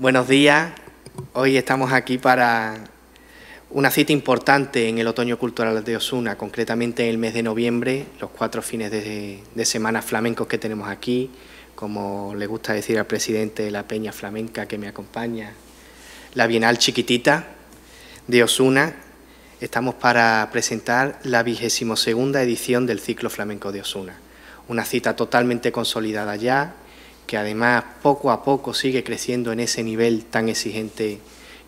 Buenos días. Hoy estamos aquí para una cita importante en el Otoño Cultural de Osuna, concretamente en el mes de noviembre, los cuatro fines de, semana flamencos que tenemos aquí, como le gusta decir al presidente de la Peña Flamenca que me acompaña, la Bienal Chiquitita de Osuna. Estamos para presentar la vigésimo segunda edición del ciclo flamenco de Osuna, una cita totalmente consolidada ya, que además poco a poco sigue creciendo en ese nivel tan exigente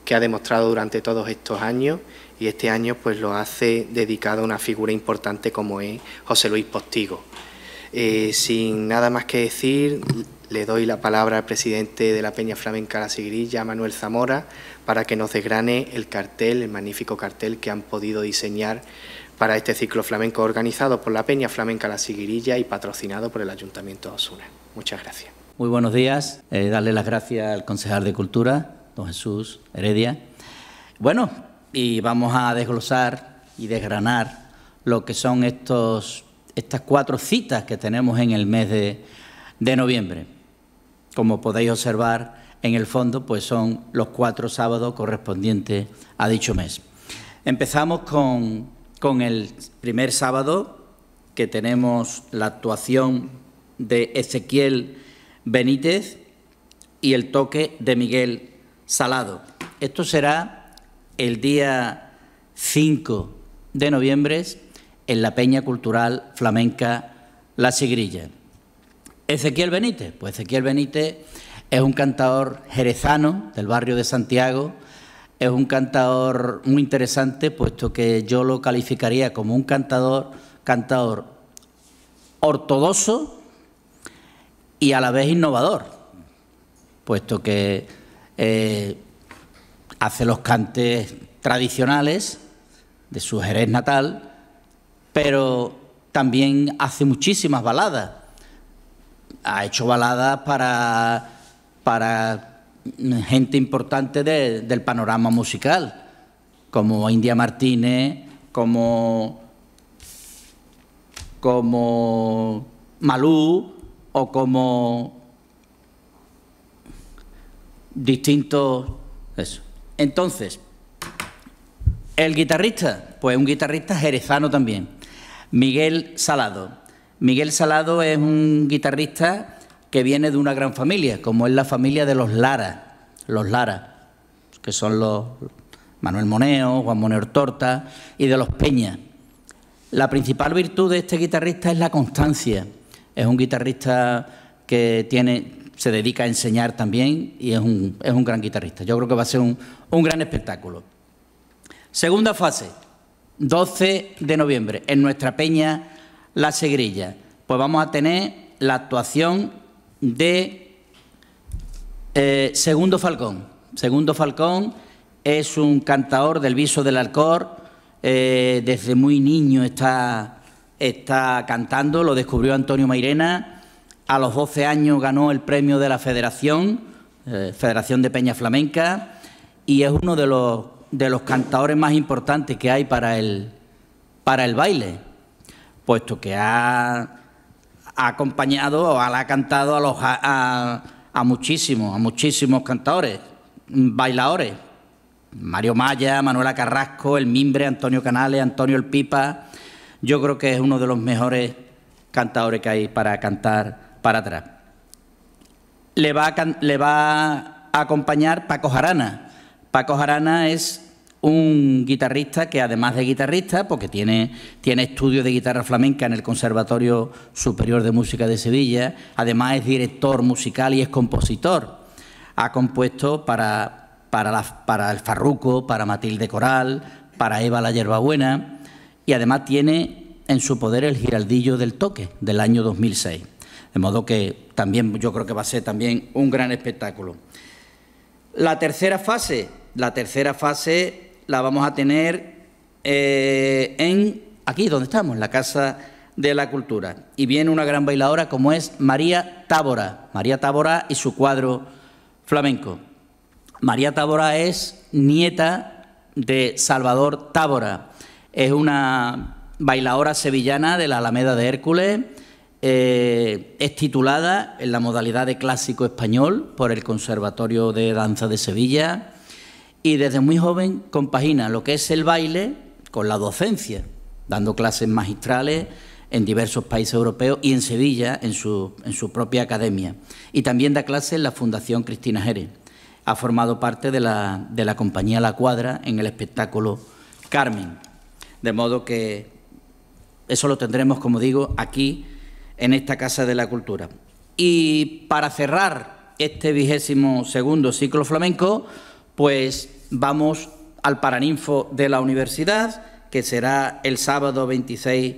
que ha demostrado durante todos estos años y este año pues lo hace dedicado a una figura importante como es José Luis Postigo. Eh, sin nada más que decir, le doy la palabra al presidente de la Peña Flamenca La Siguirilla, Manuel Zamora, para que nos desgrane el cartel, el magnífico cartel que han podido diseñar para este ciclo flamenco organizado por la Peña Flamenca La Siguirilla y patrocinado por el Ayuntamiento de Osuna. Muchas gracias. Muy buenos días. Eh, darle las gracias al concejal de Cultura, don Jesús Heredia. Bueno, y vamos a desglosar y desgranar lo que son estos, estas cuatro citas que tenemos en el mes de, noviembre. Como podéis observar, en el fondo, pues son los cuatro sábados correspondientes a dicho mes. Empezamos con, con el primer sábado, que tenemos la actuación de Ezequiel Benítez y el toque de Miguel Salado. Esto será el día 5 de noviembre en la Peña Cultural Flamenca La Sigrilla. Ezequiel Benítez, pues Ezequiel Benítez es un cantador jerezano del barrio de Santiago, es un cantador muy interesante, puesto que yo lo calificaría como un cantador, cantador ortodoxo, y a la vez innovador, puesto que eh, hace los cantes tradicionales de su Jerez natal, pero también hace muchísimas baladas. Ha hecho baladas para, gente importante del panorama musical, como India Martínez, como, como Malú, o como distintos... Eso. Entonces, el guitarrista, pues un guitarrista jerezano también, Miguel Salado. Miguel Salado es un guitarrista que viene de una gran familia, como es la familia de los Lara, los Lara, que son los Manuel Moneo, Juan Moneo Torta y de los Peña. La principal virtud de este guitarrista es la constancia es un guitarrista que tiene, se dedica a enseñar también y es un, gran guitarrista. Yo creo que va a ser un, gran espectáculo. Segunda fase, 12 de noviembre, en nuestra peña La Segrilla. Pues vamos a tener la actuación de eh, Segundo Falcón. Segundo Falcón es un cantador del viso del alcor. Eh, desde muy niño está está cantando, lo descubrió Antonio Mairena, a los 12 años ganó el premio de la Federación, eh, Federación de Peña Flamenca, y es uno de los, de los cantadores más importantes que hay para el, para el baile, puesto que ha, acompañado o ha cantado a, los, a, a muchísimos, a muchísimos cantadores, bailadores. Mario Maya, Manuela Carrasco, El Mimbre, Antonio Canales, Antonio El Pipa, yo creo que es uno de los mejores cantadores que hay para cantar para atrás. Le va a, acompañar Paco Jarana. Paco Jarana es un guitarrista que además de guitarrista, porque tiene, tiene estudios de guitarra flamenca en el Conservatorio Superior de Música de Sevilla, además es director musical y es compositor. Ha compuesto para, para, la, para El Farruco, para Matilde Coral, para Eva la Yerbabuena y además tiene en su poder el Giraldillo del Toque del año 2006. De modo que también yo creo que va a ser también un gran espectáculo. La tercera fase, la tercera fase la vamos a tener eh, en aquí donde estamos, en la Casa de la Cultura. Y viene una gran bailadora como es María Tábora, María Tábora y su cuadro flamenco. María Tábora es nieta de Salvador Tábora. Es una bailadora sevillana de la Alameda de Hércules. Eh, es titulada en la modalidad de clásico español por el Conservatorio de Danza de Sevilla y desde muy joven compagina lo que es el baile con la docencia, dando clases magistrales en diversos países europeos y en Sevilla, en su, en su propia academia. Y también da clases en la Fundación Cristina Jerez. Ha formado parte de la, de la compañía La Cuadra en el espectáculo Carmen. De modo que eso lo tendremos, como digo, aquí en esta Casa de la Cultura. Y para cerrar este vigésimo segundo ciclo flamenco, pues vamos al Paraninfo de la Universidad, que será el sábado 26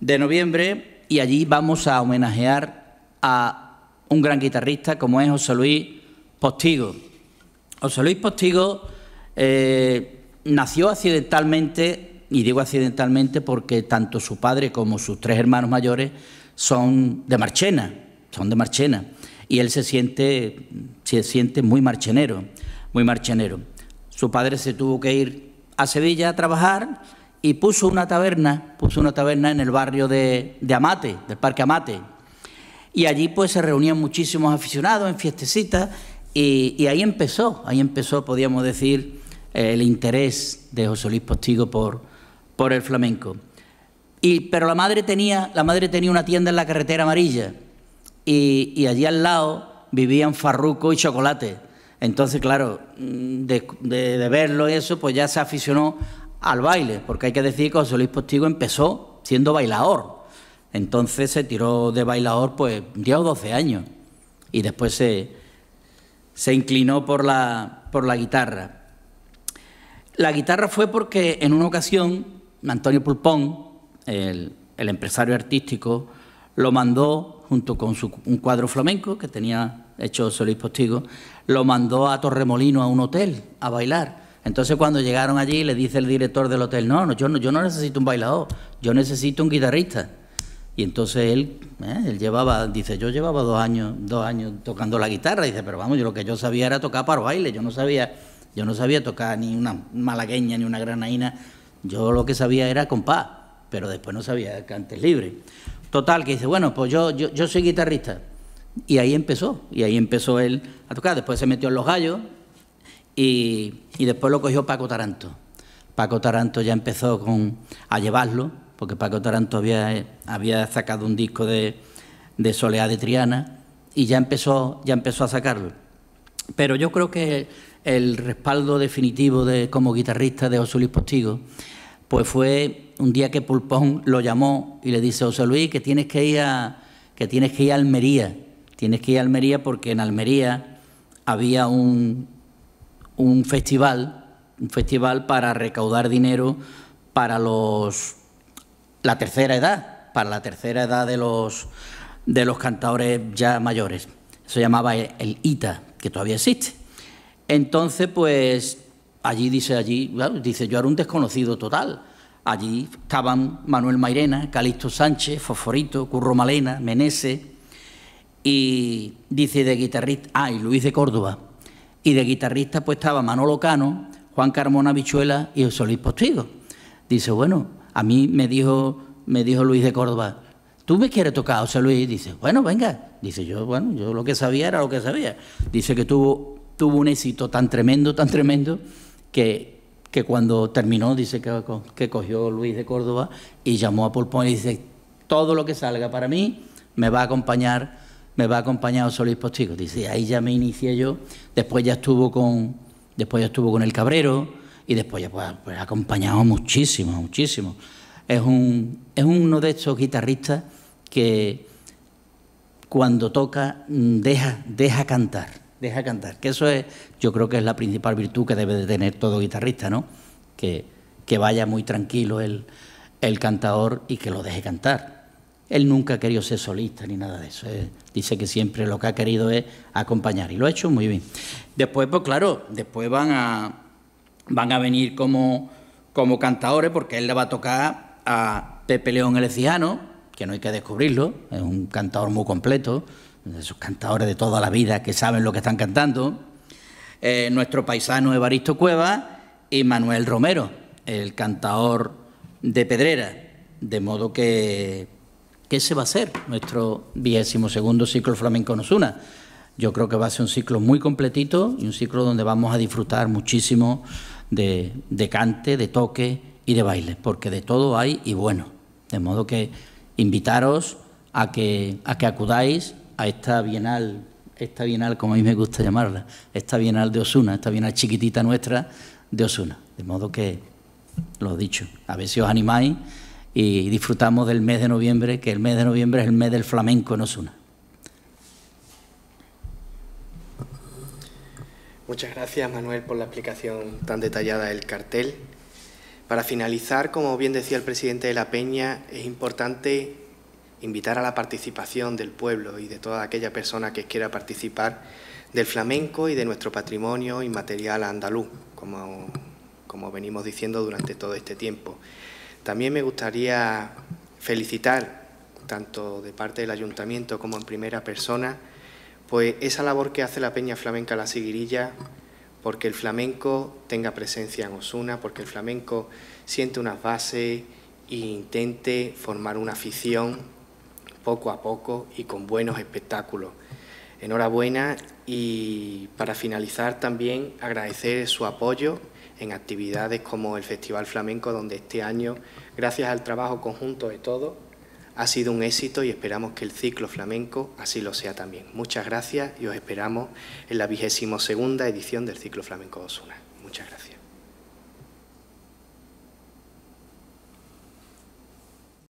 de noviembre, y allí vamos a homenajear a un gran guitarrista como es José Luis Postigo. José Luis Postigo eh, nació accidentalmente y digo accidentalmente porque tanto su padre como sus tres hermanos mayores son de Marchena, son de Marchena, y él se siente, se siente muy marchenero, muy marchenero. Su padre se tuvo que ir a Sevilla a trabajar y puso una taberna, puso una taberna en el barrio de, de Amate, del Parque Amate. Y allí pues se reunían muchísimos aficionados en fiestecitas y, y ahí empezó, ahí empezó, podríamos decir, el interés de José Luis Postigo por, por el flamenco. Y, pero la madre, tenía, la madre tenía una tienda en la carretera amarilla y, allí al lado vivían farruco y chocolate. Entonces, claro, mm, de, verlo eso, pues ya se aficionó al baile, porque hay que decir que José Luis Postigo empezó siendo bailador. Entonces se tiró de bailador pues 10 o 12 años y después se, se inclinó por la, por la guitarra. La guitarra fue porque en una ocasión Antonio Pulpón, el, empresario artístico, lo mandó junto con un cuadro flamenco que tenía hecho Solís Postigo, lo mandó a Torremolino a un hotel a bailar. Entonces cuando llegaron allí le dice el director del hotel, no, yo, no, yo no necesito un bailador, yo necesito un guitarrista. Y entonces él, eh, él llevaba, dice, yo llevaba dos años, dos años tocando la guitarra, dice, pero vamos, yo lo que yo sabía era tocar para baile, yo no sabía, yo no sabía tocar ni una malagueña ni una granaína, yo lo que sabía era compás, pero después no sabía cantar libre... Total, que dice, bueno, pues yo, yo, soy guitarrista. Y ahí empezó, y ahí empezó él a tocar. Después se metió en Los Gallos y, después lo cogió Paco Taranto. Paco Taranto ya empezó con, a llevarlo, porque Paco Taranto había, había sacado un disco de, de Soleá de Triana y ya empezó, ya empezó a sacarlo. Pero yo creo que el respaldo definitivo de, como guitarrista de Osulis Postigo pues fue un día que Pulpón lo llamó y le dice, José Luis, que tienes que ir a, que tienes que ir a Almería, tienes que ir a Almería porque en Almería había un, un festival, un festival para recaudar dinero para los la tercera edad, para la tercera edad de los de los cantadores ya mayores. Se llamaba el, el ITA, que todavía existe. Entonces, pues Allí dice, allí, dice, yo era un desconocido total. Allí estaban Manuel Mairena, Calixto Sánchez, Fosforito, Curro Malena, Meneses, y dice de guitarrista, ay ah, Luis de Córdoba. Y de guitarrista pues estaba Manolo Cano, Juan Carmona Bichuela y José Luis Postigo. Dice, bueno, a mí me dijo, me dijo Luis de Córdoba, ¿tú me quieres tocar, José Luis? Dice, bueno, venga. Dice, yo, bueno, yo lo que sabía era lo que sabía. Dice que tuvo, tuvo un éxito tan tremendo, tan tremendo, que, cuando terminó, dice que, cogió Luis de Córdoba y llamó a Pulpón y dice, todo lo que salga para mí me va a acompañar, me va a acompañar Solís Postigo. Dice, ahí ya me inicié yo, después ya estuvo con, después ya estuvo con el Cabrero y después ya pues, pues acompañado muchísimo, muchísimo. Es, un, es uno de estos guitarristas que cuando toca mm, deja, deja cantar deja cantar. Que eso es, yo creo que es la principal virtud que debe de tener todo guitarrista, ¿no? Que, que vaya muy tranquilo el, cantador y que lo deje cantar. Él nunca ha querido ser solista ni nada de eso. dice que siempre lo que ha querido es acompañar y lo ha hecho muy bien. Después, pues claro, después van a, van a venir como, como cantadores porque él le va a tocar a Pepe León el que no hay que descubrirlo, es un cantador muy completo, de esos cantadores de toda la vida que saben lo que están cantando, eh, nuestro paisano Evaristo Cueva y Manuel Romero, el cantador de Pedrera. De modo que, ¿qué se va a hacer nuestro vigésimo segundo ciclo flamenco nos una... Yo creo que va a ser un ciclo muy completito y un ciclo donde vamos a disfrutar muchísimo de, cante, de toque y de baile, porque de todo hay y bueno. De modo que invitaros a que, a que acudáis a esta bienal, esta bienal como a mí me gusta llamarla, esta bienal de Osuna, esta bienal chiquitita nuestra de Osuna. De modo que, lo dicho, a ver si os animáis y disfrutamos del mes de noviembre, que el mes de noviembre es el mes del flamenco en Osuna. Muchas gracias Manuel por la explicación tan detallada del cartel. Para finalizar, como bien decía el presidente de la Peña, es importante invitar a la participación del pueblo y de toda aquella persona que quiera participar del flamenco y de nuestro patrimonio inmaterial andaluz, como, como venimos diciendo durante todo este tiempo. También me gustaría felicitar, tanto de parte del ayuntamiento como en primera persona, pues esa labor que hace la Peña Flamenca La Siguirilla, porque el flamenco tenga presencia en Osuna, porque el flamenco siente unas bases e intente formar una afición poco a poco y con buenos espectáculos. Enhorabuena y para finalizar también agradecer su apoyo en actividades como el Festival Flamenco, donde este año, gracias al trabajo conjunto de todos, ha sido un éxito y esperamos que el ciclo flamenco así lo sea también. Muchas gracias y os esperamos en la vigésimo segunda edición del ciclo flamenco Osuna. Muchas gracias.